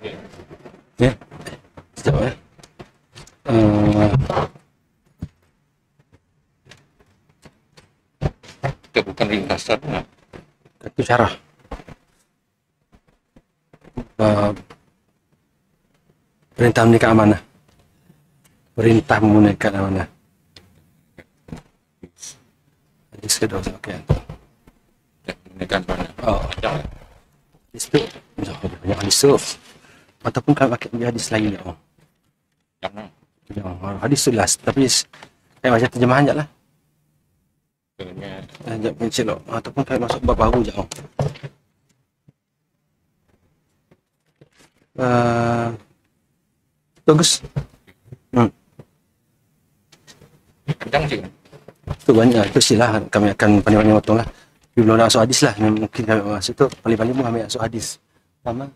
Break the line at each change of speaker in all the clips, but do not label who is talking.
ya sejak ya uh, eh, itu bukan ringkasan nah. itu cara perintah menikah amanah perintah menikah amanah hadis kedua oke menikah mana oh hadis itu banyak hadis ataupun kalau pakai punya hadis lain dia. Ya. Oh. ya oh, hadis sulas tapi saya macam terjemahan lah. Ya. Ajak pencil ataupun saya masuk bab baru je. Oh. Uh, eh, Tugas Kedang hmm. je Itu banyak Itu lah. silah Kami akan pandai-pandai potong lah Belum nak masuk hadis lah Mungkin kami masuk itu Paling-paling pun kami nak hadis Paham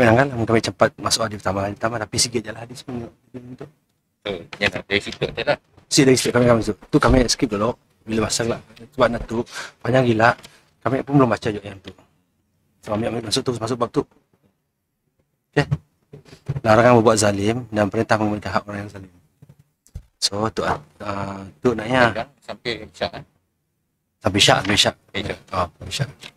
Memang kan Muka baik cepat Masuk hadis pertama Hadis pertama Tapi sikit je lah Hadis pun hmm, Yang dari situ Sikit dari situ Kami kami tu Tu kami skip dulu Bila masa lah Sebab nak tu Panjang gila Kami pun belum baca juga yang tu Sebab kami masuk terus Masuk waktu. tu Okay Larangan berbuat zalim Dan perintah memberikan hak orang yang zalim So tu uh, Tu naknya Sampai Sampai syak Sampai eh? Sampai syak, sampai syak. Sampai syak. Ah,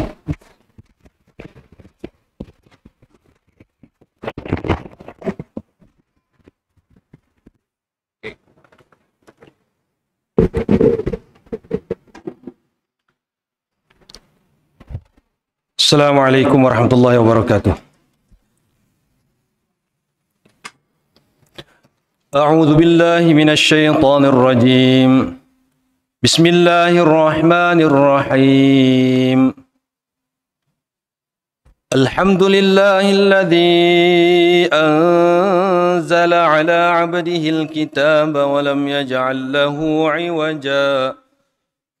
السلام عليكم ورحمة الله وبركاته أعوذ بالله من الشيطان الرجيم بسم الله الرحمن الرحيم الحمد لله الذي أنزل على عبده الكتاب ولم يجعل له عوجاً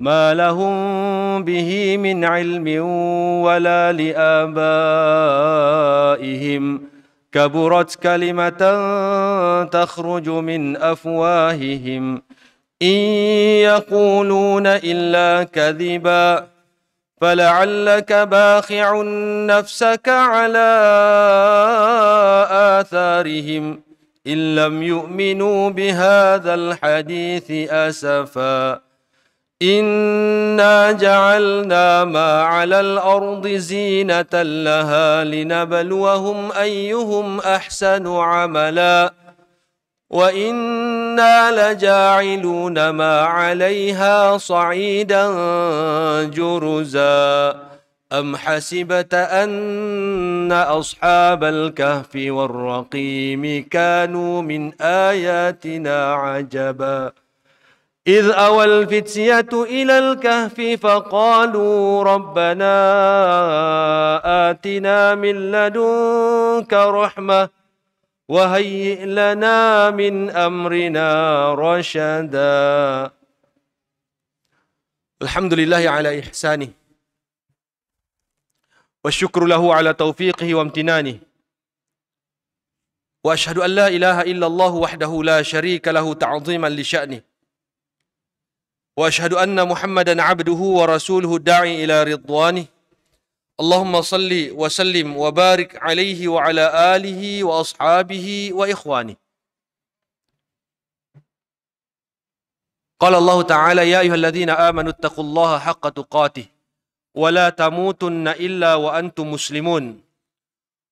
ما لهم به من علم ولا لآبائهم كبرت كلمة تخرج من أفواههم إن يقولون إلا كذبا فلعلك باخع نفسك على آثارهم إن لم يؤمنوا بهذا الحديث أسفاً انا جعلنا ما على الارض زينه لها لنبلوهم ايهم احسن عملا وانا لجاعلون ما عليها صعيدا جرزا ام حسبت ان اصحاب الكهف والرقيم كانوا من اياتنا عجبا إذ أوى الفتية إلى الكهف فقالوا ربنا آتنا من لدنك رحمة وهيئ لنا من أمرنا رشدا الحمد لله على إحسانه والشكر له على توفيقه وامتنانه وأشهد أن لا إله إلا الله وحده لا شريك له تعظيما لشأنه واشهد ان محمدا عبده ورسوله داعي الى رضوانه اللهم صل وسلم وبارك عليه وعلى اله واصحابه واخوانه قال الله تعالى يا ايها الذين امنوا اتقوا الله حق تقاته ولا تموتن الا وانتم مسلمون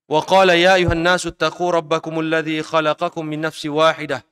وقال يا ايها الناس اتقوا ربكم الذي خلقكم من نفس واحده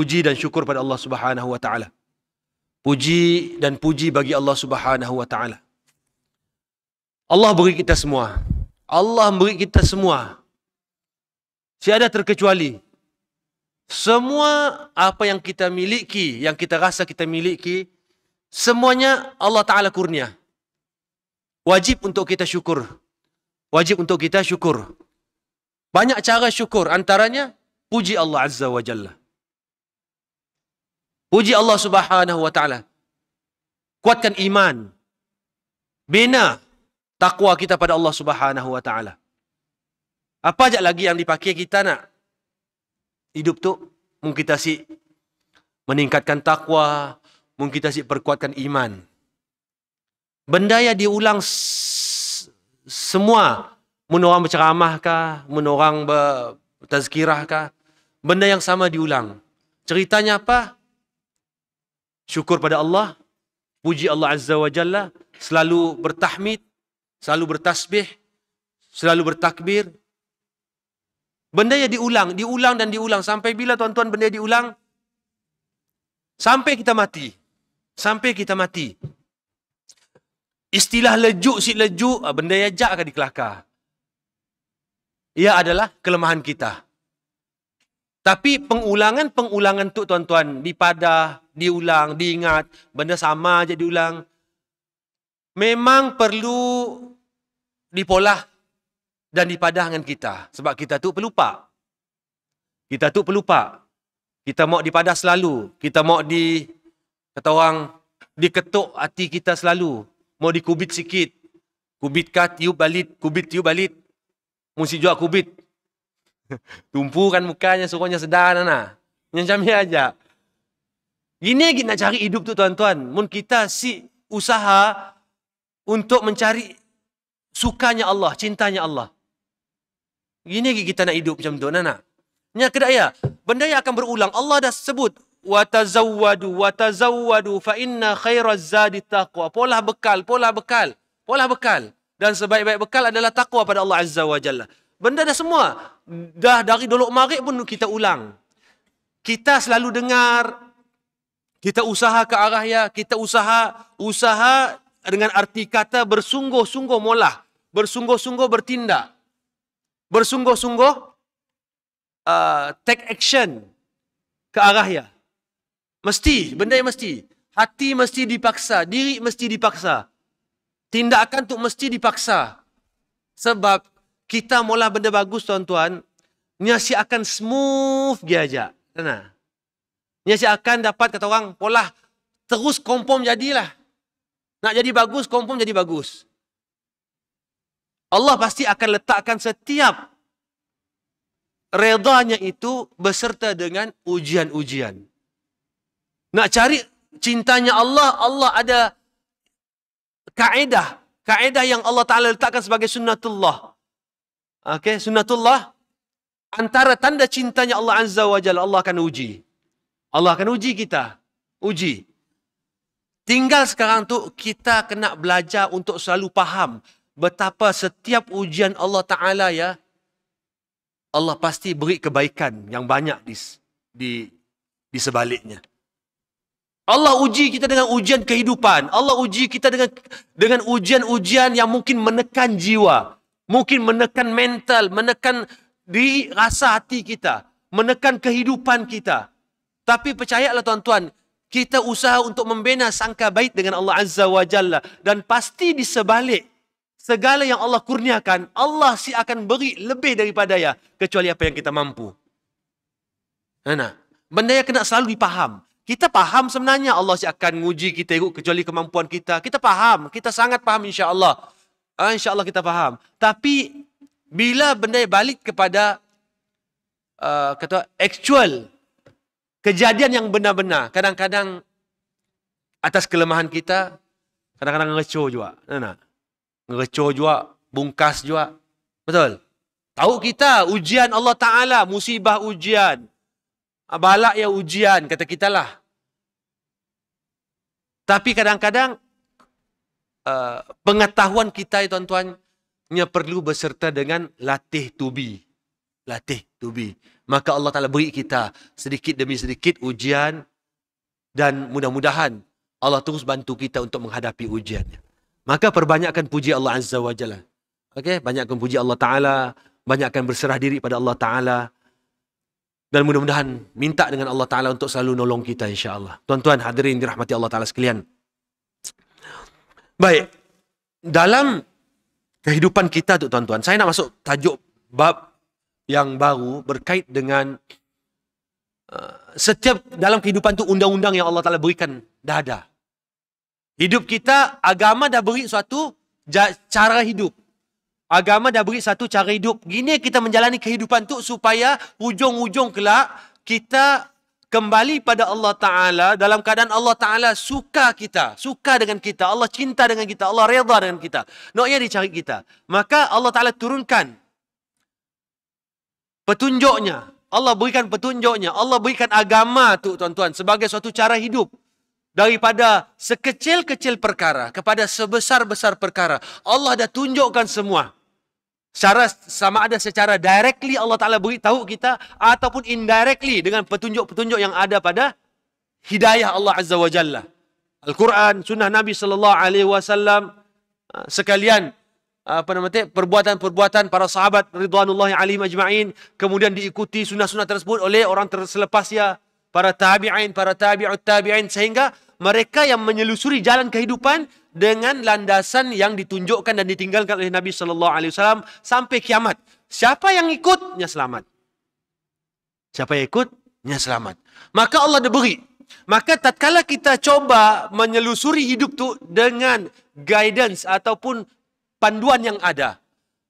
puji dan syukur pada Allah Subhanahu wa taala. Puji dan puji bagi Allah Subhanahu wa taala. Allah beri kita semua. Allah beri kita semua. Tiada terkecuali. Semua apa yang kita miliki, yang kita rasa kita miliki, semuanya Allah taala kurnia. Wajib untuk kita syukur. Wajib untuk kita syukur. Banyak cara syukur antaranya puji Allah Azza wa Jalla. Puji Allah Subhanahu wa taala. Kuatkan iman. Bina takwa kita pada Allah Subhanahu wa taala. Apa aja lagi yang dipakai kita nak hidup tu? Mungkin kita si meningkatkan takwa, mungkin kita si perkuatkan iman. Benda yang diulang semua mun orang berceramah kah, mun orang bertazkirah kah, benda yang sama diulang. Ceritanya apa? syukur pada Allah, puji Allah Azza wa Jalla, selalu bertahmid, selalu bertasbih, selalu bertakbir. Benda yang diulang, diulang dan diulang. Sampai bila tuan-tuan benda yang diulang? Sampai kita mati. Sampai kita mati. Istilah lejuk si lejuk, ah, benda yang jak akan dikelakar. Ia adalah kelemahan kita. Tapi pengulangan-pengulangan tu tuan-tuan, dipadah, diulang, diingat, benda sama aja diulang. Memang perlu dipola dan dipadah dengan kita. Sebab kita tu pelupa. Kita tu pelupa. Kita mau dipadah selalu. Kita mau di, kata orang, diketuk hati kita selalu. Mau dikubit sikit. Kubit kat, tiup balit. Kubit, tiup balit. Mesti jual kubit. Tumpukan mukanya sukanya sedar nah. Yang macam aja. Gini lagi nak cari hidup tu tuan-tuan. Mungkin kita si usaha untuk mencari sukanya Allah, cintanya Allah. Gini lagi kita nak hidup macam tu nah. Nya kedak ya. Benda yang akan berulang. Allah dah sebut Watazawadu, watazawadu. wa tazawwadu fa inna khairaz zadi taqwa. Polah bekal, polah bekal, polah bekal. Dan sebaik-baik bekal adalah takwa pada Allah Azza Wajalla. Benda dah semua. Dah dari dolok marik pun kita ulang. Kita selalu dengar. Kita usaha ke arah ya. Kita usaha. Usaha dengan arti kata bersungguh-sungguh molah. Bersungguh-sungguh bertindak. Bersungguh-sungguh uh, take action ke arah ya. Mesti. Benda yang mesti. Hati mesti dipaksa. Diri mesti dipaksa. Tindakan tu mesti dipaksa. Sebab kita mula benda bagus tuan-tuan, nyasi akan smooth dia aja. Kena. Nyasi akan dapat kata orang, polah terus kompom jadilah. Nak jadi bagus, kompom jadi bagus. Allah pasti akan letakkan setiap redanya itu beserta dengan ujian-ujian. Nak cari cintanya Allah, Allah ada kaedah. Kaedah yang Allah Ta'ala letakkan sebagai sunnatullah. Okay, sunnatullah. Antara tanda cintanya Allah Azza wa Jalla, Allah akan uji. Allah akan uji kita. Uji. Tinggal sekarang tu kita kena belajar untuk selalu faham betapa setiap ujian Allah Ta'ala ya, Allah pasti beri kebaikan yang banyak di, di, di sebaliknya. Allah uji kita dengan ujian kehidupan. Allah uji kita dengan dengan ujian-ujian yang mungkin menekan jiwa. Mungkin menekan mental, menekan di rasa hati kita, menekan kehidupan kita. Tapi percayalah tuan-tuan, kita usaha untuk membina sangka baik dengan Allah Azza wa Jalla. Dan pasti di sebalik segala yang Allah kurniakan, Allah si akan beri lebih daripada ya, kecuali apa yang kita mampu. Mana? Benda yang kena selalu dipaham. Kita paham sebenarnya Allah si akan nguji kita ikut kecuali kemampuan kita. Kita paham Kita sangat paham insya Allah. Ha, InsyaAllah kita faham. Tapi, bila benda balik kepada uh, kata actual kejadian yang benar-benar. Kadang-kadang atas kelemahan kita, kadang-kadang ngeco juga. Nana? Ngeco juga, bungkas juga. Betul? Tahu kita ujian Allah Ta'ala, musibah ujian. Ah, balak ya ujian, kata kita lah. Tapi kadang-kadang Eh, pengetahuan kita ya tuan-tuan ia perlu berserta dengan latih tubi latih tubi maka Allah Taala beri kita sedikit demi sedikit ujian dan mudah-mudahan Allah terus bantu kita untuk menghadapi ujiannya maka perbanyakkan puji Allah azza wa jalla okey banyakkan puji Allah taala banyakkan berserah diri pada Allah taala dan mudah-mudahan minta dengan Allah taala untuk selalu nolong kita insya-Allah tuan-tuan hadirin dirahmati Allah taala sekalian Baik. Dalam kehidupan kita tu tuan-tuan, saya nak masuk tajuk bab yang baru berkait dengan uh, setiap dalam kehidupan tu undang-undang yang Allah Taala berikan dah ada. Hidup kita agama dah beri suatu cara hidup. Agama dah beri satu cara hidup. Gini kita menjalani kehidupan tu supaya ujung-ujung kelak kita kembali pada Allah Ta'ala dalam keadaan Allah Ta'ala suka kita. Suka dengan kita. Allah cinta dengan kita. Allah reda dengan kita. Noknya dicari kita. Maka Allah Ta'ala turunkan petunjuknya. Allah berikan petunjuknya. Allah berikan agama tu tuan-tuan sebagai suatu cara hidup. Daripada sekecil-kecil perkara kepada sebesar-besar perkara. Allah dah tunjukkan semua. Secara sama ada secara directly Allah Ta'ala beritahu kita ataupun indirectly dengan petunjuk-petunjuk yang ada pada hidayah Allah Azza wa Jalla. Al-Quran, sunnah Nabi Sallallahu Alaihi Wasallam ah, sekalian ah, apa namanya perbuatan-perbuatan para sahabat Ridwanullah yang alaihim ajma'in kemudian diikuti sunnah-sunnah tersebut oleh orang terselepas ya para tabi'in para tabi'ut tabi'in sehingga mereka yang menyelusuri jalan kehidupan dengan landasan yang ditunjukkan dan ditinggalkan oleh Nabi sallallahu alaihi wasallam sampai kiamat. Siapa yang ikutnya selamat. Siapa yang ikutnya selamat. Maka Allah dah beri. Maka tatkala kita coba menyelusuri hidup tu dengan guidance ataupun panduan yang ada.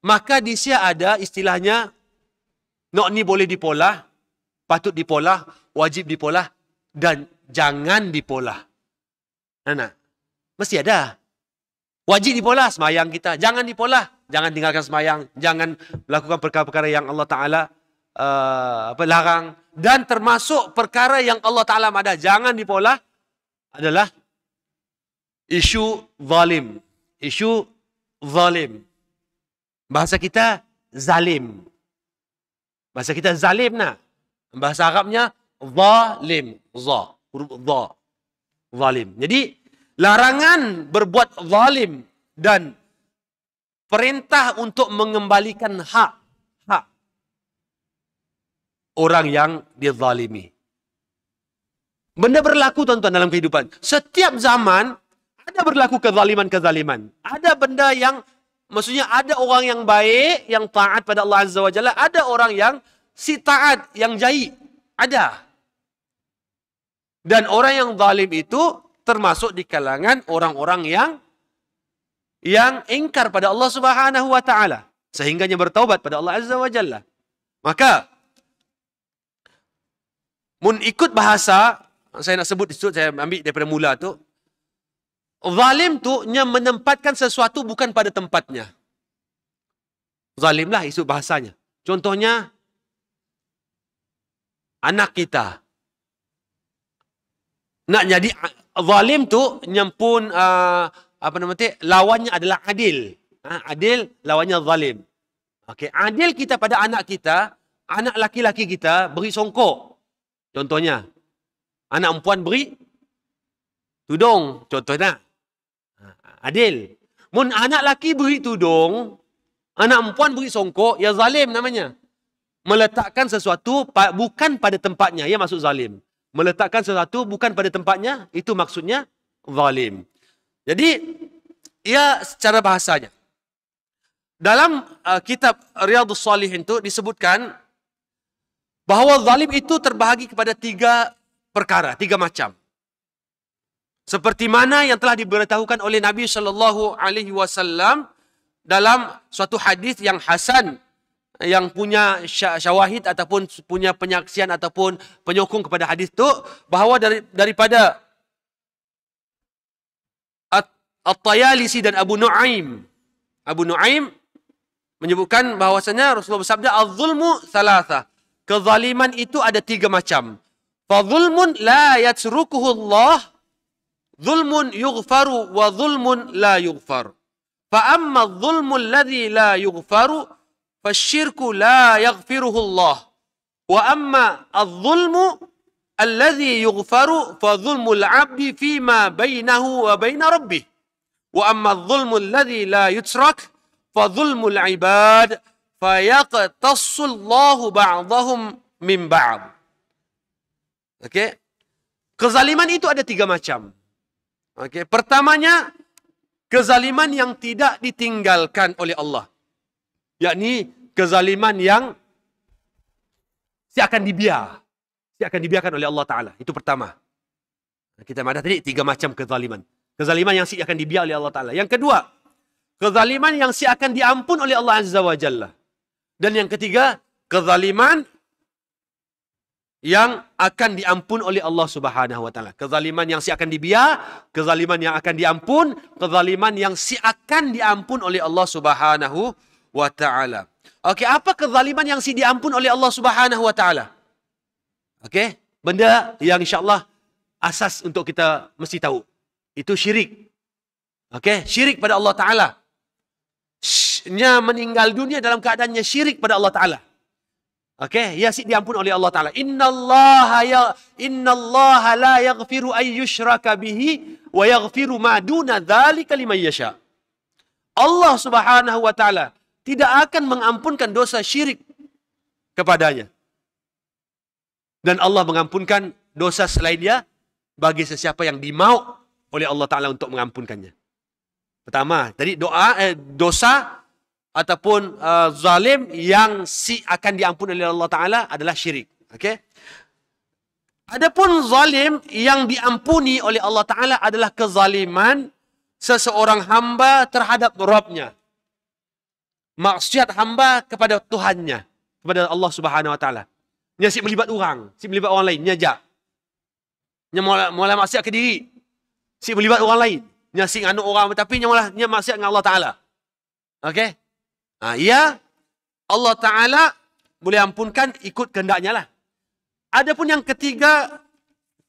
Maka di sini ada istilahnya nok ni boleh dipolah, patut dipolah, wajib dipolah dan jangan dipolah anak. Mesti ada. Wajib dipolah semayang kita. Jangan dipolah. Jangan tinggalkan semayang. Jangan melakukan perkara-perkara yang Allah Ta'ala uh, larang. Dan termasuk perkara yang Allah Ta'ala ada. Jangan dipolah adalah isu zalim. Isu zalim. Bahasa kita zalim. Bahasa kita zalim nak. Bahasa Arabnya zalim. Za. Huruf za zalim. Jadi larangan berbuat zalim dan perintah untuk mengembalikan hak hak orang yang dizalimi. Benda berlaku tuan-tuan dalam kehidupan. Setiap zaman ada berlaku kezaliman-kezaliman. Ada benda yang maksudnya ada orang yang baik yang taat pada Allah Azza wa Jalla, ada orang yang si taat yang jahil. Ada. Dan orang yang zalim itu termasuk di kalangan orang-orang yang yang ingkar pada Allah Subhanahu wa taala sehingganya bertaubat pada Allah Azza wa Jalla. Maka mun ikut bahasa saya nak sebut disebut saya ambil daripada mula tu zalim tu nya menempatkan sesuatu bukan pada tempatnya. Zalimlah isu bahasanya. Contohnya anak kita nak jadi ah, zalim tu nyampun uh, apa nama tu lawannya adalah adil ha, adil lawannya zalim okey adil kita pada anak kita anak laki-laki kita beri songkok contohnya anak perempuan beri tudung contohnya adil mun anak laki beri tudung anak perempuan beri songkok ya zalim namanya meletakkan sesuatu bukan pada tempatnya ya masuk zalim meletakkan sesuatu bukan pada tempatnya itu maksudnya zalim jadi ia secara bahasanya dalam uh, kitab Riyadhus Salihin itu disebutkan bahawa zalim itu terbahagi kepada tiga perkara, tiga macam. Seperti mana yang telah diberitahukan oleh Nabi sallallahu alaihi wasallam dalam suatu hadis yang hasan yang punya syawahid ataupun punya penyaksian ataupun penyokong kepada hadis tu bahawa dari, daripada At-Tayalisi dan Abu Nu'aim. Abu Nu'aim menyebutkan bahawasanya Rasulullah bersabda Al-Zulmu Salasa. Kezaliman itu ada tiga macam. fa la yatsurukuhu Allah. Zulmun yugfaru wa zulmun la yughfar. fa zulmun ladhi la yugfaru. فالشرك لا يغفره الله واما الظلم الذي يغفر فظلم العبد فيما بينه وبين ربه واما الظلم الذي لا يترك فظلم العباد فيقتص الله بعضهم من بعض Okay. Kezaliman itu ada tiga macam. Okay. Pertamanya, kezaliman yang tidak ditinggalkan oleh Allah. yakni kezaliman yang seakan dibiar, seakan dibiarkan oleh Allah Taala. Itu pertama. Kita ada tadi tiga macam kezaliman. Kezaliman yang seakan dibiar oleh Allah Taala. Yang kedua, kezaliman yang seakan diampun oleh Allah Azza wa Jalla. Dan yang ketiga, kezaliman yang akan diampun oleh Allah Subhanahu wa taala. Kezaliman yang si akan dibiar, kezaliman yang akan diampun, kezaliman yang si akan diampun oleh Allah Subhanahu wa taala. Okey, apa kezaliman yang si diampun oleh Allah Subhanahu wa taala? Okey, benda yang insyaallah asas untuk kita mesti tahu. Itu syirik. Okey, syirik pada Allah taala. Nya meninggal dunia dalam keadaannya syirik pada Allah taala. Okey, ya si diampun oleh Allah taala. Inna Allah ya inna Allah la yaghfiru ay yushraka bihi wa yaghfiru maduna duna dzalika yasha. Allah Subhanahu wa taala tidak akan mengampunkan dosa syirik kepadanya. Dan Allah mengampunkan dosa selainnya bagi sesiapa yang dimau oleh Allah Ta'ala untuk mengampunkannya. Pertama, jadi doa, eh, dosa ataupun uh, zalim yang si akan diampun oleh Allah Ta'ala adalah syirik. Okey. Adapun zalim yang diampuni oleh Allah Ta'ala adalah kezaliman seseorang hamba terhadap Rabbnya maksiat hamba kepada Tuhannya, kepada Allah Subhanahu wa taala. Nya sik melibat orang, sik melibat orang lain, nyajak. Nya mula mula maksiat ke diri. Sik melibat orang lain. Nya sik anak orang tapi nya mula nya maksiat dengan Allah taala. Okay? Ha, ya Allah taala boleh ampunkan ikut kehendaknya lah. Adapun yang ketiga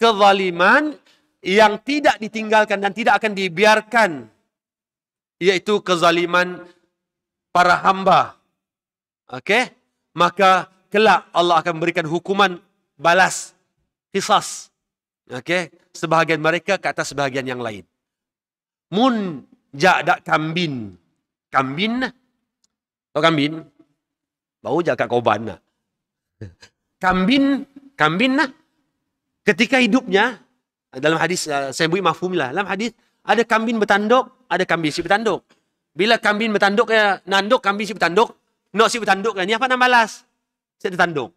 kezaliman yang tidak ditinggalkan dan tidak akan dibiarkan iaitu kezaliman para hamba. Okey? Maka kelak Allah akan memberikan hukuman balas hisas. Okey? Sebahagian mereka ke atas sebahagian yang lain. Mun jak kambin. Kambin. Tau oh, kambin. Bau jak kat koban. Lah. Kambin. Kambin lah. Ketika hidupnya. Dalam hadis. Uh, saya buat mafum lah. Dalam hadis. Ada kambin bertanduk. Ada kambing si bertanduk. Bila kambing bertanduk ya, nanduk kambing si bertanduk, nak si bertanduk ya. Ni apa nak balas? Si bertanduk.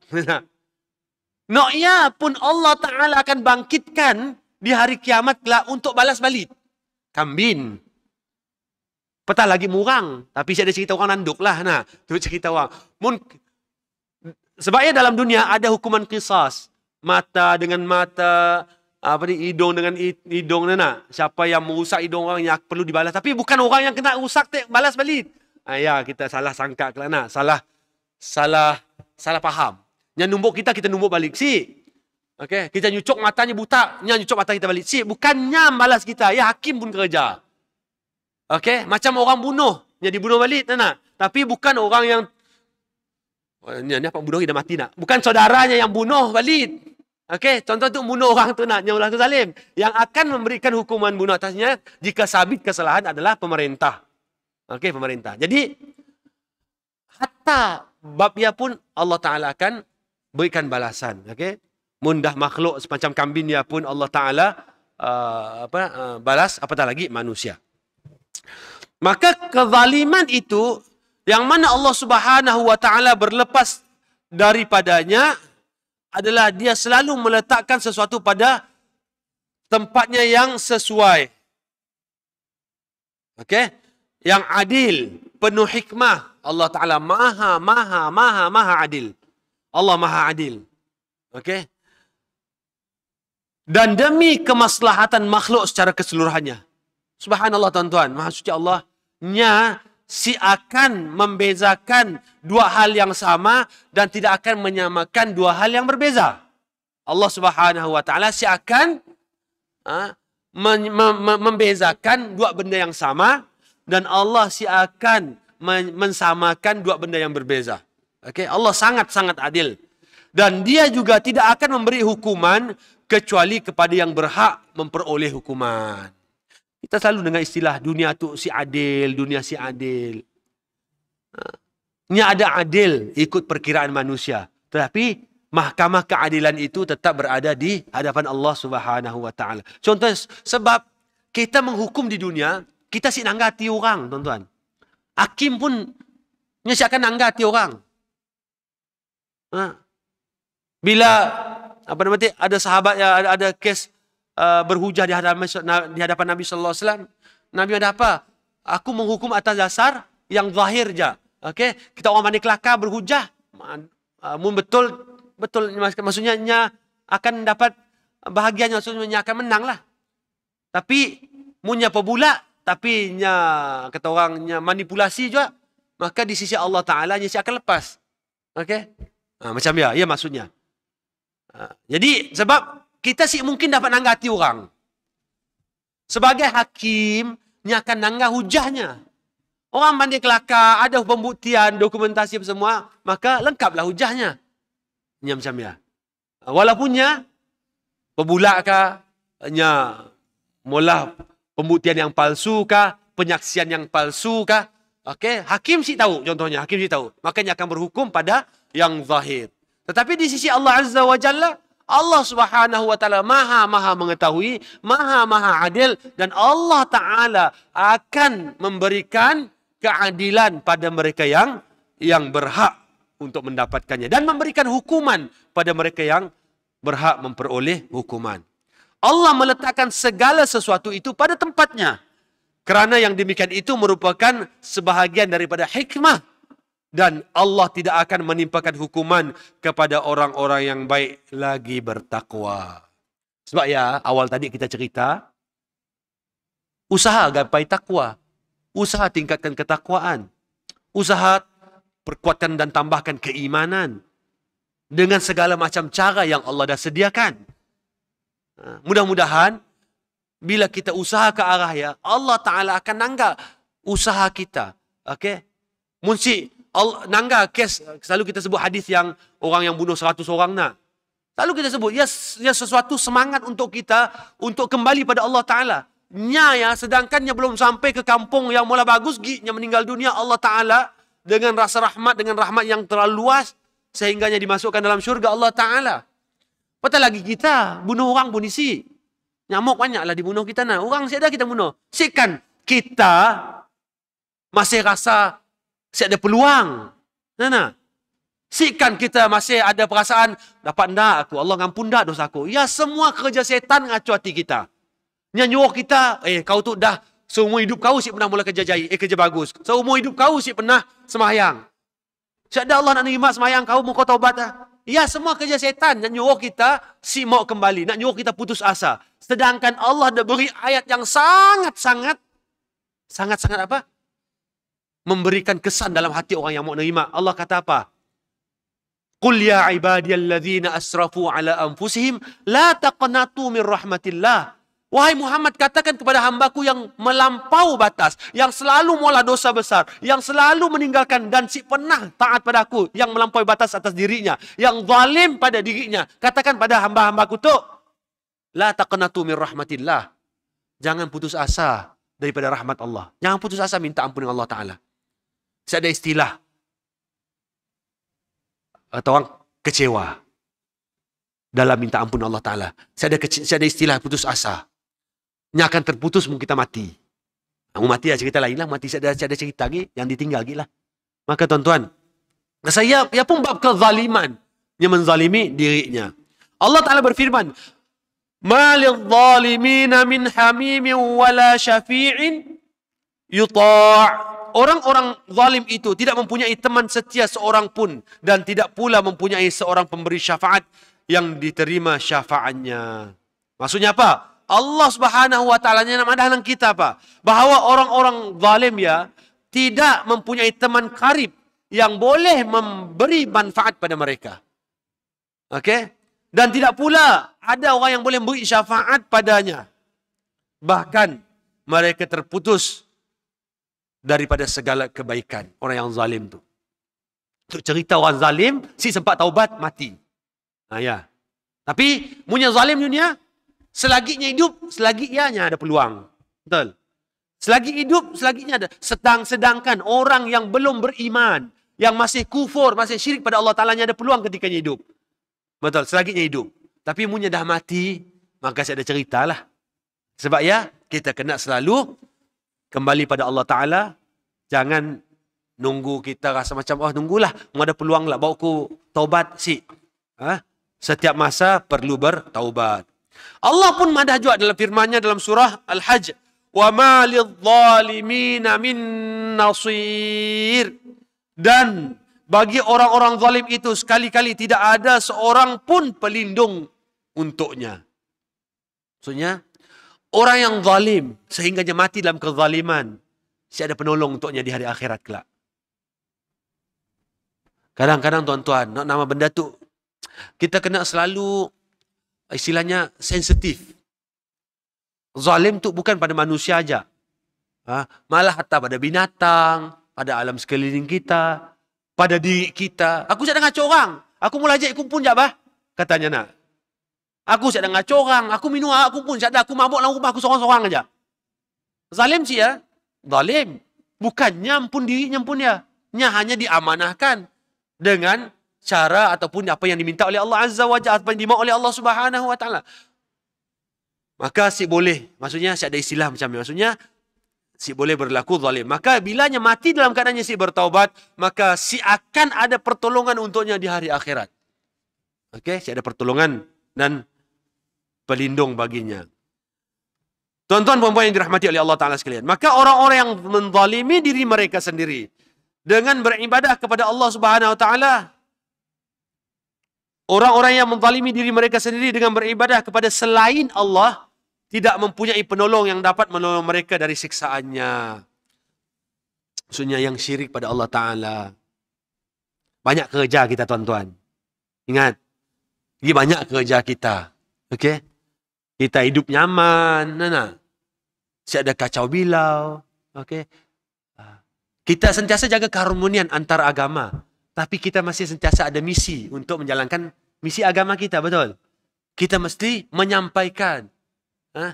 nak ya pun Allah Taala akan bangkitkan di hari kiamat kelak untuk balas balik. Kambing. Petah lagi murang, tapi si ada cerita orang nanduk lah. Nah, tu cerita orang. Mun sebabnya dalam dunia ada hukuman kisas. Mata dengan mata, apa ni hidung dengan hidung dia siapa yang merusak hidung orang yang perlu dibalas tapi bukan orang yang kena rusak tak balas balik ayah ha, kita salah sangka kelana nak salah salah salah faham yang numbuk kita kita numbuk balik si okey kita nyucuk matanya buta yang nyucuk mata kita balik si bukannya balas kita ya hakim pun kerja okey macam orang bunuh yang dibunuh balik nak tapi bukan orang yang oh, ni apa bunuh dia mati nak bukan saudaranya yang bunuh balik Okey, contoh tu bunuh orang tu nak nyawalah tu zalim. Yang akan memberikan hukuman bunuh atasnya jika sabit kesalahan adalah pemerintah. Okey, pemerintah. Jadi, hatta babia pun Allah Ta'ala akan berikan balasan. Okey, mundah makhluk semacam kambing dia pun Allah Ta'ala uh, apa uh, balas apatah lagi manusia. Maka kezaliman itu yang mana Allah Subhanahu wa taala berlepas daripadanya adalah dia selalu meletakkan sesuatu pada tempatnya yang sesuai. Okey? Yang adil, penuh hikmah. Allah Ta'ala maha, maha, maha, maha adil. Allah maha adil. Okey? Dan demi kemaslahatan makhluk secara keseluruhannya. Subhanallah tuan-tuan. Maha suci Allah. Nya si akan membezakan dua hal yang sama dan tidak akan menyamakan dua hal yang berbeza. Allah Subhanahu wa taala si akan ha, men- mem- membezakan dua benda yang sama dan Allah si akan men- mensamakan dua benda yang berbeza. Okey, Allah sangat-sangat adil. Dan dia juga tidak akan memberi hukuman kecuali kepada yang berhak memperoleh hukuman. Kita selalu dengar istilah dunia tu si adil, dunia si adil. Ini ha. ada adil ikut perkiraan manusia. Tetapi mahkamah keadilan itu tetap berada di hadapan Allah Subhanahu wa taala. Contoh sebab kita menghukum di dunia, kita si nanggati orang, tuan-tuan. Hakim pun nyesakan nanggati orang. Ha. Bila apa namanya ada sahabat yang ada, ada kes Uh, berhujah di hadapan di hadapan Nabi sallallahu alaihi wasallam. Nabi ada apa? Aku menghukum atas dasar yang zahir ja. Okey, kita orang mandi kelakar berhujah. Uh, mun betul betul maksudnya nya akan dapat bahagianya maksudnya nya akan menang lah. Tapi munnya pebula tapi nya kata orang manipulasi juga maka di sisi Allah taala nya si akan lepas. Okey. Ha, macam ya, ya maksudnya. Ha, jadi sebab kita sih mungkin dapat nanggah hati orang. Sebagai hakim, ni akan nanggah hujahnya. Orang mandi kelakar, ada pembuktian, dokumentasi semua, maka lengkaplah hujahnya. Ini macam ya. Walaupunnya, pebulak kah, nya mulah pembuktian yang palsu kah, penyaksian yang palsu kah, Okey, hakim sih tahu contohnya, hakim sih tahu. Makanya akan berhukum pada yang zahir. Tetapi di sisi Allah Azza wa Jalla, Allah Subhanahu wa taala Maha Maha mengetahui, Maha Maha adil dan Allah taala akan memberikan keadilan pada mereka yang yang berhak untuk mendapatkannya dan memberikan hukuman pada mereka yang berhak memperoleh hukuman. Allah meletakkan segala sesuatu itu pada tempatnya. Kerana yang demikian itu merupakan sebahagian daripada hikmah dan Allah tidak akan menimpakan hukuman kepada orang-orang yang baik lagi bertakwa. Sebab ya, awal tadi kita cerita, usaha gapai takwa, usaha tingkatkan ketakwaan, usaha perkuatkan dan tambahkan keimanan dengan segala macam cara yang Allah dah sediakan. Ha, mudah-mudahan, bila kita usaha ke arah ya, Allah Ta'ala akan nanggak usaha kita. Okey? Munsi nangga kes selalu kita sebut hadis yang orang yang bunuh seratus orang nak. Selalu kita sebut ia ya sesuatu semangat untuk kita untuk kembali pada Allah taala. Nya ya sedangkan yang belum sampai ke kampung yang mula bagus gignya meninggal dunia Allah taala dengan rasa rahmat dengan rahmat yang terlalu luas sehingganya dimasukkan dalam syurga Allah taala. Apa lagi kita bunuh orang pun isi. Nyamuk banyaklah dibunuh kita nak. Orang siapa kita bunuh. Sikan kita masih rasa Si ada peluang. Nah, nah. Sikan kita masih ada perasaan, dapat tak aku? Allah ngampun tak dosa aku? Ya, semua kerja setan ngacu hati kita. Yang nyuruh kita, eh, kau tu dah seumur hidup kau si pernah mula kerja jai, eh, kerja bagus. Seumur hidup kau si pernah semayang. Siap dah Allah nak nerima semayang kau, muka taubat dah. Ya, semua kerja setan yang nyuruh kita si mau kembali. Nak nyuruh kita putus asa. Sedangkan Allah dah beri ayat yang sangat-sangat, sangat-sangat apa? memberikan kesan dalam hati orang yang mau nerima. Allah kata apa? Qul ya ibadiyalladzina asrafu ala anfusihim la taqnatu min rahmatillah. Wahai Muhammad katakan kepada hambaku yang melampau batas, yang selalu mola dosa besar, yang selalu meninggalkan dan si pernah taat padaku, yang melampaui batas atas dirinya, yang zalim pada dirinya. Katakan pada hamba-hambaku tuh la taqnatu min rahmatillah. Jangan putus asa daripada rahmat Allah. Jangan putus asa minta ampun dengan Allah Ta'ala. saya ada istilah. Atau orang kecewa. Dalam minta ampun Allah Ta'ala. Saya ada, kece- saya ada istilah putus asa. Ini akan terputus mungkin kita mati. Kamu mati lah cerita lain lah. Mati saya ada, saya ada cerita lagi yang ditinggal lagi lah. Maka tuan-tuan. Saya ya pun bab kezaliman. Yang menzalimi dirinya. Allah Ta'ala berfirman. Ma lil min hamimin wala syafi'in yuta'a orang-orang zalim itu tidak mempunyai teman setia seorang pun dan tidak pula mempunyai seorang pemberi syafaat yang diterima syafaatnya. Maksudnya apa? Allah Subhanahu wa taala nyana dalam kita apa? Bahwa orang-orang zalim ya tidak mempunyai teman karib yang boleh memberi manfaat pada mereka. Okey? Dan tidak pula ada orang yang boleh beri syafaat padanya. Bahkan mereka terputus daripada segala kebaikan orang yang zalim tu. Untuk cerita orang zalim, si sempat taubat, mati. Ha, ya. Tapi, punya zalim dunia, selagi selaginya hidup, selaginya ada peluang. Betul? Selagi hidup, selagi selaginya ada. Sedang sedangkan orang yang belum beriman, yang masih kufur, masih syirik pada Allah Ta'ala, ada peluang ketikanya hidup. Betul? Selaginya hidup. Tapi, punya dah mati, maka saya ada cerita lah. Sebab ya, kita kena selalu kembali pada Allah Ta'ala, jangan nunggu kita rasa macam, oh nunggulah, mau ada peluang lah, bawa ku taubat si. Ha? Setiap masa perlu bertaubat. Allah pun madah juga dalam firmannya dalam surah Al-Hajj. Wa ma lidzalimina min nasir. Dan bagi orang-orang zalim itu sekali-kali tidak ada seorang pun pelindung untuknya. Maksudnya Orang yang zalim sehingga dia mati dalam kezaliman. Si ada penolong untuknya di hari akhirat kelak. Kadang-kadang tuan-tuan, nak nama benda tu, kita kena selalu istilahnya sensitif. Zalim tu bukan pada manusia aja, ha? Malah hatta pada binatang, pada alam sekeliling kita, pada diri kita. Aku tak ngaco orang. Aku mula ajak kumpul jap bah. Katanya nak. Aku siap dengar corang. Aku minum aku pun siap Aku mabuk dalam rumah aku seorang-seorang aja. Zalim sih ya. Zalim. Bukan nyampun diri, nyampun dia. Nya hanya diamanahkan. Dengan cara ataupun apa yang diminta oleh Allah Azza wa Jalla. Apa yang oleh Allah Subhanahu wa Ta'ala. Maka si boleh. Maksudnya si ada istilah macam ni. Maksudnya si boleh berlaku zalim. Maka bilanya mati dalam keadaannya si bertaubat, maka si akan ada pertolongan untuknya di hari akhirat. Okey, si ada pertolongan dan pelindung baginya. Tuan-tuan perempuan yang dirahmati oleh Allah Ta'ala sekalian. Maka orang-orang yang menzalimi diri mereka sendiri. Dengan beribadah kepada Allah Subhanahu Wa Ta'ala. Orang-orang yang menzalimi diri mereka sendiri dengan beribadah kepada selain Allah. Tidak mempunyai penolong yang dapat menolong mereka dari siksaannya. Maksudnya yang syirik pada Allah Ta'ala. Banyak kerja kita tuan-tuan. Ingat. Ini banyak kerja kita. Okey kita hidup nyaman, nana. Ha? Si ada kacau bilau, okay. Ha. Kita sentiasa jaga keharmonian antar agama, tapi kita masih sentiasa ada misi untuk menjalankan misi agama kita, betul? Kita mesti menyampaikan, ha?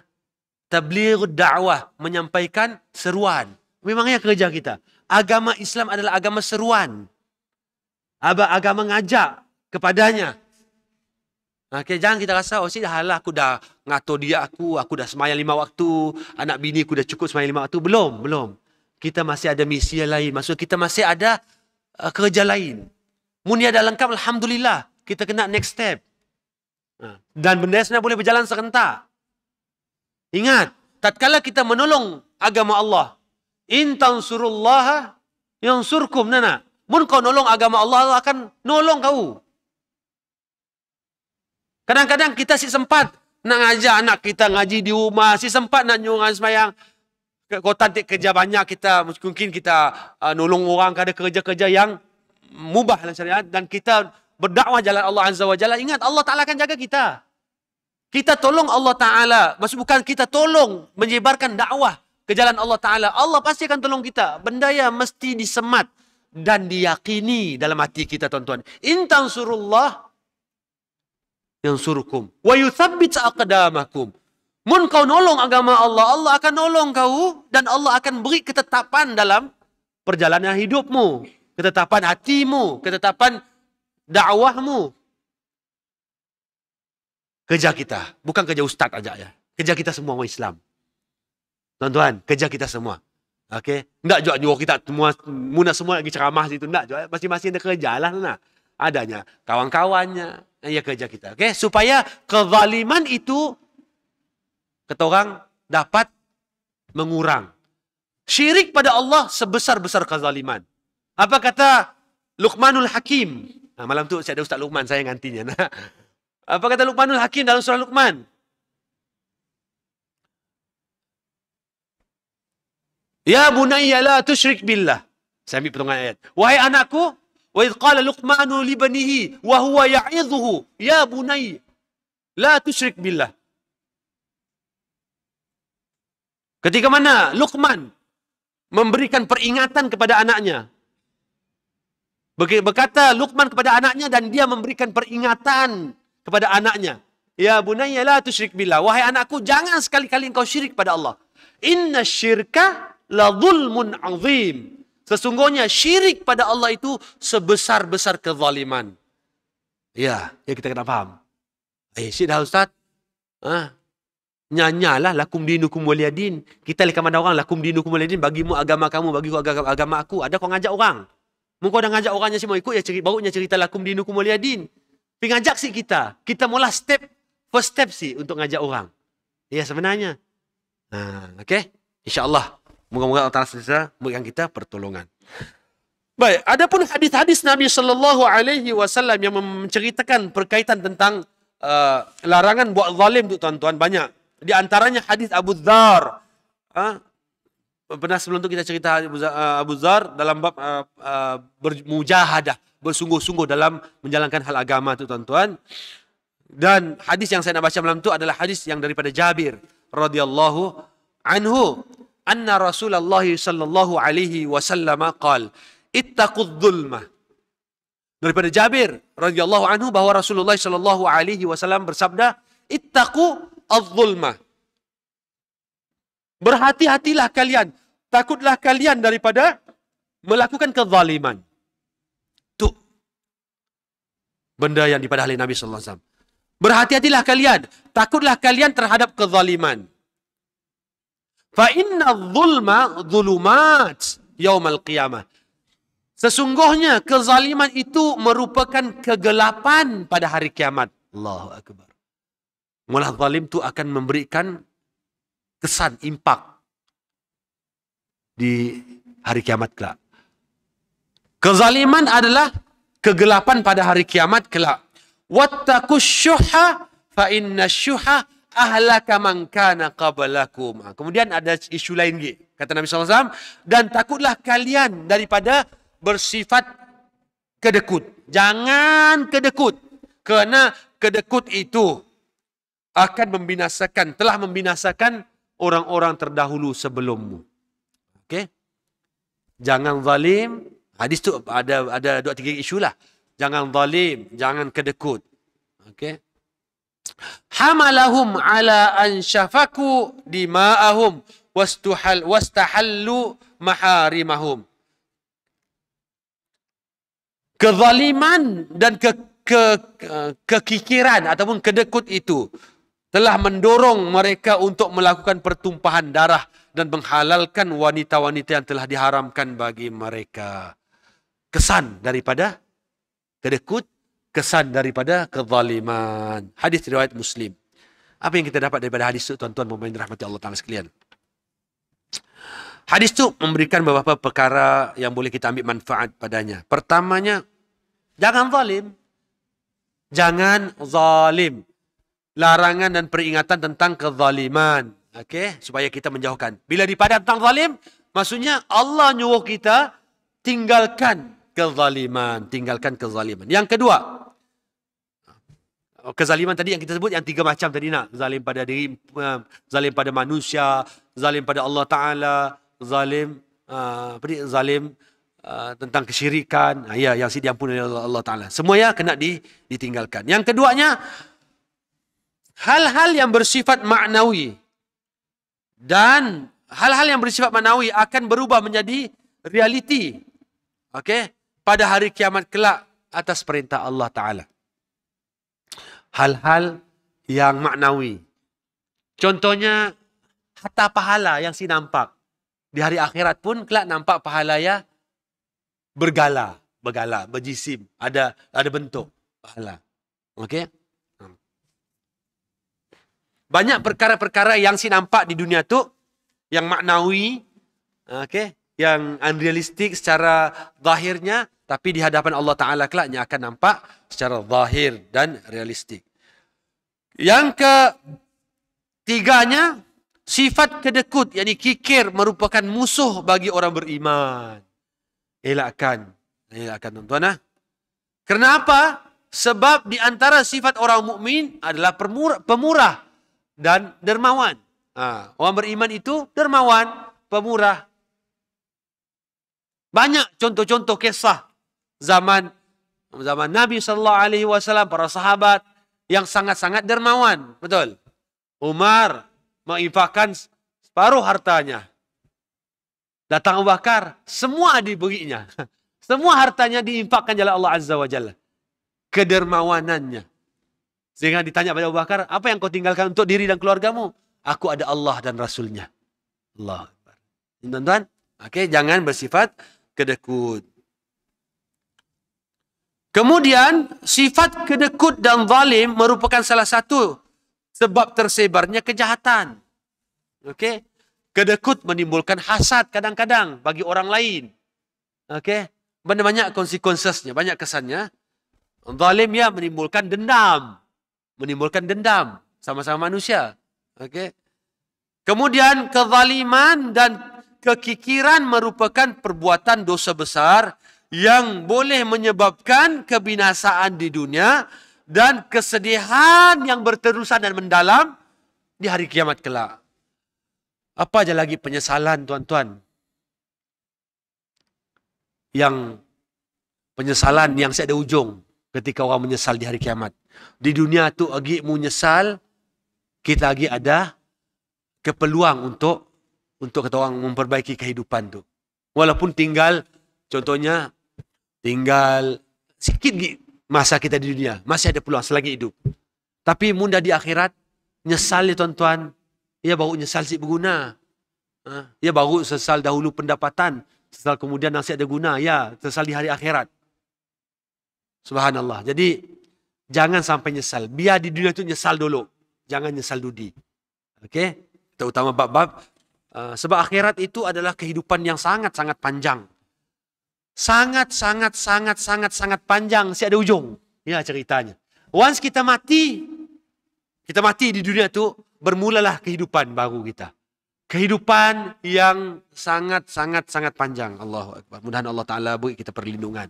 tabligh dakwah, menyampaikan seruan. Memangnya kerja kita. Agama Islam adalah agama seruan. Abah agama ngajak kepadanya Ah, okay, jangan kita rasa, oh sih, halah aku dah ngatur dia aku, aku dah semayang lima waktu, anak bini aku dah cukup semayang lima waktu. Belum, belum. Kita masih ada misi yang lain. maksudnya kita masih ada uh, kerja lain. Munia dah lengkap, Alhamdulillah. Kita kena next step. Ha. Dan benda sebenarnya boleh berjalan serentak. Ingat, tak tatkala kita menolong agama Allah, intan tansurullah yang surkum nana. Mun kau nolong agama Allah, Allah akan nolong kau. Kadang-kadang kita si sempat nak ngajar anak kita ngaji di rumah, si sempat nak nyungan semayang. Kau tak kerja banyak kita, mungkin kita uh, nolong orang kada kerja-kerja yang mubah dalam syariat dan kita berdakwah jalan Allah Azza wa Jalla. Ingat Allah Ta'ala akan jaga kita. Kita tolong Allah Ta'ala. Maksud bukan kita tolong menyebarkan dakwah ke jalan Allah Ta'ala. Allah pasti akan tolong kita. Benda yang mesti disemat dan diyakini dalam hati kita tuan-tuan. Intan surullah yang yansurkum wa yuthabbit aqdamakum. Mun kau nolong agama Allah, Allah akan nolong kau dan Allah akan beri ketetapan dalam perjalanan hidupmu, ketetapan hatimu, ketetapan dakwahmu. Kerja kita, bukan kerja ustaz aja ya. Kerja kita semua orang Islam. Tuan-tuan, kerja kita semua. Okey. Tak juga juga kita semua, muna semua lagi ceramah situ. Tak juga. Masing-masing ada kerja lah. Nah. Adanya kawan-kawannya, ya kerja kita. Okay? Supaya kezaliman itu kata orang dapat mengurang. Syirik pada Allah sebesar-besar kezaliman. Apa kata Luqmanul Hakim? Nah, ha, malam tu saya ada Ustaz Luqman saya ngantinya. Nah. Apa kata Luqmanul Hakim dalam surah Luqman? Ya bunayya la tusyrik billah. Saya ambil potongan ayat. Wahai anakku, وإذ li banihi, لبنيه وهو يعظه يا بني لا تشرك بالله Ketika mana Luqman memberikan peringatan kepada anaknya. Berkata Luqman kepada anaknya dan dia memberikan peringatan kepada anaknya. Ya bunayya la tusyrik billah. Wahai anakku, jangan sekali-kali engkau syirik pada Allah. Inna syirka la zulmun azim. Sesungguhnya syirik pada Allah itu sebesar-besar kezaliman. Ya, ya kita kena faham. Eh, syirik dah Ustaz. Ah, Nyanyalah lakum dinukum waliyadin. Kita lihat mana orang lakum dinukum waliyadin. Bagimu agama kamu, bagiku agama, agama aku. Ada kau ngajak orang. Mungkin kau dah ngajak orangnya semua ikut, ya cerita, barunya cerita lakum dinukum waliyadin. Tapi ngajak si kita. Kita mula step, first step sih untuk ngajak orang. Ya sebenarnya. Ha, okay. Allah. Moga-moga Allah Taala memberikan kita pertolongan. Baik, ada pun hadis-hadis Nabi sallallahu alaihi wasallam yang menceritakan berkaitan tentang uh, larangan buat zalim tu tuan-tuan banyak. Di antaranya hadis Abu Dzar. Ha? Pernah sebelum tu kita cerita Abu uh, Dzar dalam bab uh, uh, bermujahadah, bersungguh-sungguh dalam menjalankan hal agama tu tuan-tuan. Dan hadis yang saya nak baca malam tu adalah hadis yang daripada Jabir radhiyallahu anhu anna Rasulullah sallallahu alaihi wasallam qal ittaqud dhulma daripada Jabir radhiyallahu anhu bahawa Rasulullah sallallahu alaihi wasallam bersabda ittaqu adh-dhulma berhati-hatilah kalian takutlah kalian daripada melakukan kezaliman tu benda yang daripada Nabi sallallahu alaihi wasallam berhati-hatilah kalian takutlah kalian terhadap kezaliman Fa inna zulma dhulumat yaum al kiamat Sesungguhnya kezaliman itu merupakan kegelapan pada hari kiamat. Allah Akbar. Mula zalim itu akan memberikan kesan, impak di hari kiamat kelak. Kezaliman adalah kegelapan pada hari kiamat kelak. Wattaku syuha fa inna syuha ahlaka man kana qablakum. Ha, kemudian ada isu lain lagi. Kata Nabi SAW, dan takutlah kalian daripada bersifat kedekut. Jangan kedekut. Kerana kedekut itu akan membinasakan, telah membinasakan orang-orang terdahulu sebelummu. Okey? Jangan zalim. Hadis tu ada ada dua tiga isu lah. Jangan zalim, jangan kedekut. Okey? hamalahum ala an syafaku dima'ahum wastuhal wastahallu maharimahum kezaliman dan ke, ke, ke kekikiran ataupun kedekut itu telah mendorong mereka untuk melakukan pertumpahan darah dan menghalalkan wanita-wanita yang telah diharamkan bagi mereka kesan daripada kedekut kesan daripada kezaliman. Hadis riwayat Muslim. Apa yang kita dapat daripada hadis itu tuan-tuan mempunyai rahmati Allah Ta'ala sekalian. Hadis itu memberikan beberapa perkara yang boleh kita ambil manfaat padanya. Pertamanya, jangan zalim. Jangan zalim. Larangan dan peringatan tentang kezaliman. Okay? Supaya kita menjauhkan. Bila dipadat tentang zalim, maksudnya Allah nyuruh kita tinggalkan kezaliman. Tinggalkan kezaliman. Yang kedua, Oh, kezaliman tadi yang kita sebut yang tiga macam tadi nak zalim pada diri um, zalim pada manusia zalim pada Allah taala zalim uh, apa ni zalim uh, tentang kesyirikan ah, ya yang sidang pun oleh Allah taala semuanya kena ditinggalkan yang keduanya hal-hal yang bersifat maknawi dan hal-hal yang bersifat maknawi akan berubah menjadi realiti okey pada hari kiamat kelak atas perintah Allah taala hal-hal yang maknawi. Contohnya, harta pahala yang si nampak. Di hari akhirat pun kelak nampak pahala ya bergala, bergala, berjisim, ada ada bentuk pahala. Okey? Hmm. Banyak perkara-perkara yang si nampak di dunia tu yang maknawi, okey, yang unrealistik secara zahirnya tapi di hadapan Allah Ta'ala kelaknya akan nampak secara zahir dan realistik. Yang ketiganya sifat kedekut, yakni kikir merupakan musuh bagi orang beriman. Elakkan. Elakkan tuan-tuan. Ah. Kenapa? Sebab di antara sifat orang mukmin adalah pemurah, pemurah dan dermawan. Ha, orang beriman itu dermawan, pemurah. Banyak contoh-contoh kisah zaman zaman Nabi Shallallahu Alaihi Wasallam para sahabat yang sangat-sangat dermawan betul Umar menginfakkan separuh hartanya datang Abu Bakar semua diberinya semua hartanya diinfakkan jalan Allah Azza wa Jalla kedermawanannya sehingga ditanya pada Abu Bakar apa yang kau tinggalkan untuk diri dan keluargamu aku ada Allah dan Rasulnya Allah Tuan-tuan, oke, okay, jangan bersifat kedekut. Kemudian sifat kedekut dan zalim merupakan salah satu sebab tersebarnya kejahatan. Okey. Kedekut menimbulkan hasad kadang-kadang bagi orang lain. Okey. Banyak banyak konsekuensinya, banyak kesannya. Zalim ya menimbulkan dendam. Menimbulkan dendam sama-sama manusia. Okey. Kemudian kezaliman dan kekikiran merupakan perbuatan dosa besar yang boleh menyebabkan kebinasaan di dunia dan kesedihan yang berterusan dan mendalam di hari kiamat kelak. Apa aja lagi penyesalan tuan-tuan? Yang penyesalan yang saya ada ujung ketika orang menyesal di hari kiamat. Di dunia tu lagi mu nyesal kita lagi ada kepeluang untuk untuk kata orang memperbaiki kehidupan tu. Walaupun tinggal contohnya tinggal sikit masa kita di dunia. Masih ada peluang selagi hidup. Tapi munda di akhirat, nyesal ya tuan-tuan. Ia baru nyesal si berguna. Ha? Ia baru sesal dahulu pendapatan. Sesal kemudian nasib ada guna. Ya, sesal di hari akhirat. Subhanallah. Jadi, jangan sampai nyesal. Biar di dunia itu nyesal dulu. Jangan nyesal dudi. Okey? Terutama bab-bab. Uh, sebab akhirat itu adalah kehidupan yang sangat-sangat panjang sangat sangat sangat sangat sangat panjang si ada ujung. Inilah ceritanya. Once kita mati, kita mati di dunia tu bermulalah kehidupan baru kita. Kehidupan yang sangat sangat sangat panjang. Allah Mudah-mudahan Allah Taala bagi kita perlindungan.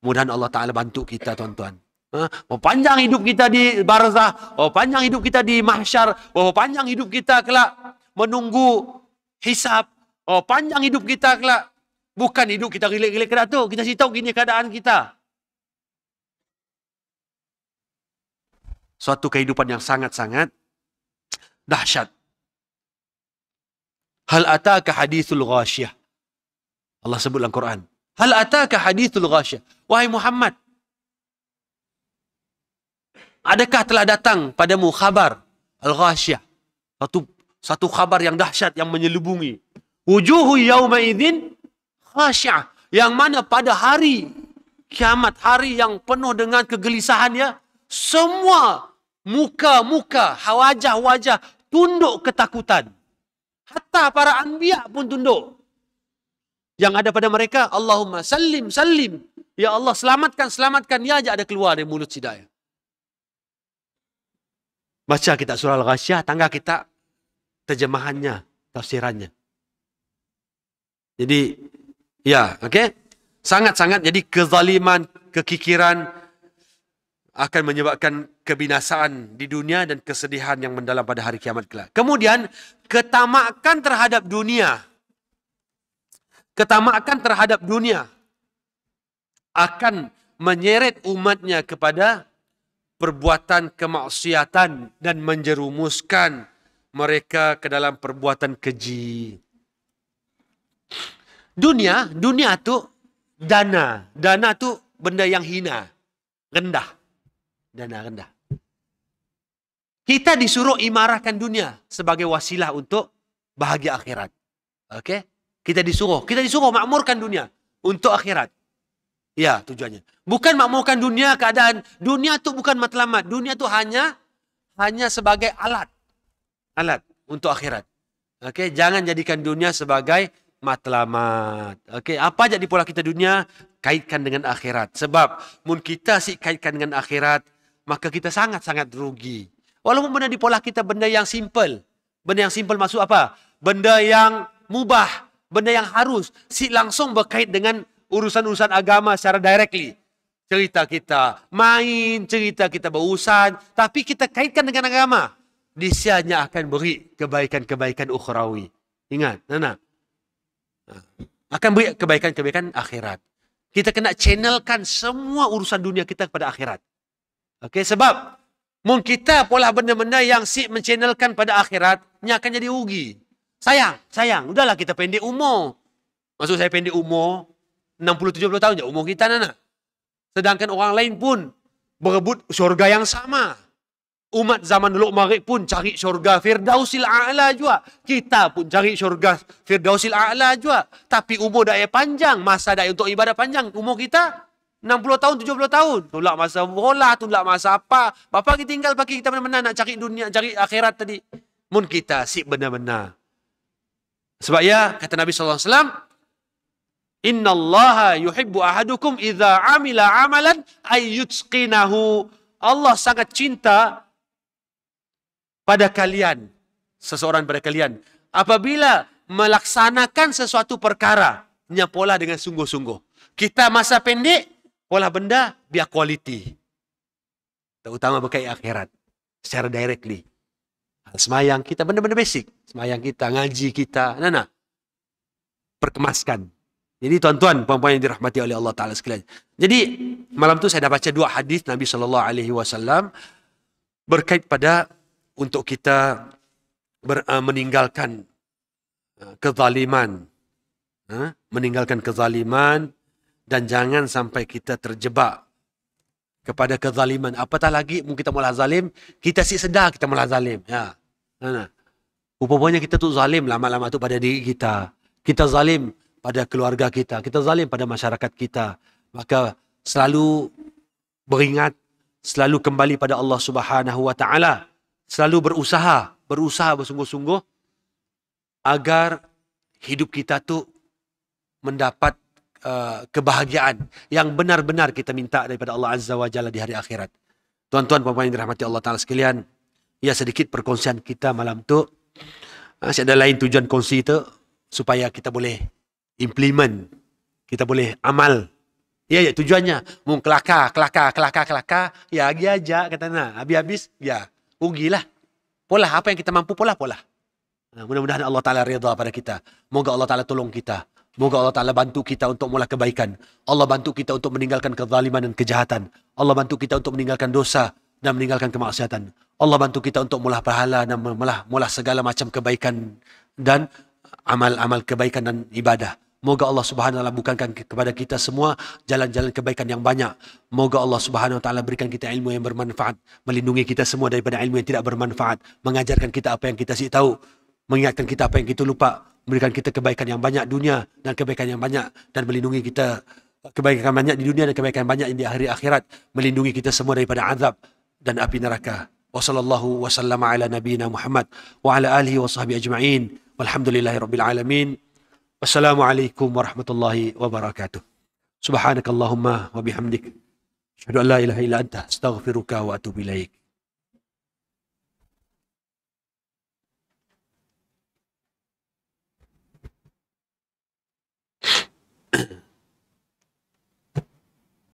Mudah-mudahan Allah Taala bantu kita tuan-tuan. Ha? Oh, panjang hidup kita di barzah. Oh, panjang hidup kita di mahsyar. Oh, panjang hidup kita kelak menunggu hisap. Oh, panjang hidup kita kelak Bukan hidup kita relate-relate ke tu, Kita ceritahu gini keadaan kita. Suatu kehidupan yang sangat-sangat dahsyat. Hal ataka hadithul ghasyah. Allah sebut dalam Quran. Hal ataka hadithul ghasyah. Wahai Muhammad. Adakah telah datang padamu khabar al-ghasyah? Satu satu khabar yang dahsyat yang menyelubungi. Wujuhu yawma idzin khasya yang mana pada hari kiamat hari yang penuh dengan kegelisahan ya semua muka-muka wajah-wajah tunduk ketakutan hatta para anbiya pun tunduk yang ada pada mereka Allahumma salim salim. ya Allah selamatkan selamatkan ya aja ada keluar dari mulut sidaya baca kita surah al-ghasyah tangga kita terjemahannya tafsirannya jadi Ya, okey. Sangat-sangat jadi kezaliman, kekikiran akan menyebabkan kebinasaan di dunia dan kesedihan yang mendalam pada hari kiamat kelak. Kemudian, ketamakan terhadap dunia. Ketamakan terhadap dunia akan menyeret umatnya kepada perbuatan kemaksiatan dan menjerumuskan mereka ke dalam perbuatan keji. Dunia, dunia tu dana. Dana tu benda yang hina. Rendah. Dana rendah. Kita disuruh imarahkan dunia sebagai wasilah untuk bahagia akhirat. Okey? Kita disuruh. Kita disuruh makmurkan dunia untuk akhirat. Ya, tujuannya. Bukan makmurkan dunia keadaan. Dunia tu bukan matlamat. Dunia tu hanya hanya sebagai alat. Alat untuk akhirat. Okey? Jangan jadikan dunia sebagai matlamat. Okey, apa aja di pola kita dunia kaitkan dengan akhirat. Sebab mun kita si kaitkan dengan akhirat, maka kita sangat-sangat rugi. Walaupun benda di pola kita benda yang simple. Benda yang simple maksud apa? Benda yang mubah, benda yang harus si langsung berkait dengan urusan-urusan agama secara directly. Cerita kita main, cerita kita berurusan, tapi kita kaitkan dengan agama. Disianya akan beri kebaikan-kebaikan ukhrawi. Ingat, nah, akan beri kebaikan-kebaikan akhirat. Kita kena channelkan semua urusan dunia kita kepada akhirat. Okay, sebab mung kita pola benda-benda yang si menchannelkan pada akhirat, ni akan jadi rugi. Sayang, sayang. Udahlah kita pendek umur. Maksud saya pendek umur, 60-70 tahun je umur kita, Nana. Sedangkan orang lain pun berebut syurga yang sama. Umat zaman dulu Marik pun cari syurga Firdausil A'la juga. Kita pun cari syurga Firdausil A'la juga. Tapi umur dah panjang. Masa dah untuk ibadah panjang. Umur kita 60 tahun, 70 tahun. Tulak masa bola, tulak masa apa. Bapak kita tinggal pagi kita benar-benar nak cari dunia, cari akhirat tadi. Mun kita si benar-benar. Sebab ya, kata Nabi SAW, Inna Allah yuhibbu ahadukum idha amila amalan ayyutsqinahu. Allah sangat cinta pada kalian, seseorang pada kalian, apabila melaksanakan sesuatu perkara, nya pola dengan sungguh-sungguh. Kita masa pendek, pola benda, biar quality. Terutama berkait akhirat, secara directly. Semayang kita, benda-benda basic. Semayang kita, ngaji kita, nah, nah. Perkemaskan. Jadi tuan-tuan, puan-puan yang dirahmati oleh Allah Ta'ala sekalian. Jadi, malam itu saya dah baca dua hadis Nabi Sallallahu Alaihi Wasallam berkait pada untuk kita ber, uh, meninggalkan uh, kezaliman uh, meninggalkan kezaliman dan jangan sampai kita terjebak kepada kezaliman apatah lagi mungkin kita malah zalim kita sih sedar kita malah zalim ya rupanya kita tu zalim lama-lama tu pada diri kita kita zalim pada keluarga kita kita zalim pada masyarakat kita maka selalu beringat selalu kembali pada Allah Subhanahu wa taala selalu berusaha, berusaha bersungguh-sungguh agar hidup kita tu mendapat uh, kebahagiaan yang benar-benar kita minta daripada Allah Azza wa Jalla di hari akhirat. Tuan-tuan puan-puan yang dirahmati Allah Taala sekalian, ya sedikit perkongsian kita malam tu. Ah, masih ada lain tujuan kongsi tu supaya kita boleh implement, kita boleh amal. Ya, ya tujuannya mung kelaka, kelaka, kelaka, kelaka, ya agi aja kata nah, habis Habis, ya rugilah. polah apa yang kita mampu polah polah. Mudah-mudahan Allah Taala redha pada kita. Moga Allah Taala tolong kita. Moga Allah Taala bantu kita untuk mula kebaikan. Allah bantu kita untuk meninggalkan kezaliman dan kejahatan. Allah bantu kita untuk meninggalkan dosa dan meninggalkan kemaksiatan. Allah bantu kita untuk mula pahala dan mula mula segala macam kebaikan dan amal-amal kebaikan dan ibadah. Moga Allah Subhanahu wa taala bukankan kepada kita semua jalan-jalan kebaikan yang banyak. Moga Allah Subhanahu wa taala berikan kita ilmu yang bermanfaat, melindungi kita semua daripada ilmu yang tidak bermanfaat, mengajarkan kita apa yang kita sih tahu, mengingatkan kita apa yang kita lupa, memberikan kita kebaikan yang banyak dunia dan kebaikan yang banyak dan melindungi kita eh, kebaikan banyak di dunia dan kebaikan banyak di hari akhirat, melindungi kita semua daripada azab dan api neraka. Wassallallahu wasallama ala nabiyyina Muhammad wa ala alihi washabbi ajma'in. Walhamdulillahirabbil alamin. Wassalamualaikum warahmatullahi wabarakatuh. Subhanakallahumma wa bihamdik. Asyhadu an la ilaha illa anta astaghfiruka wa atubu ilaik.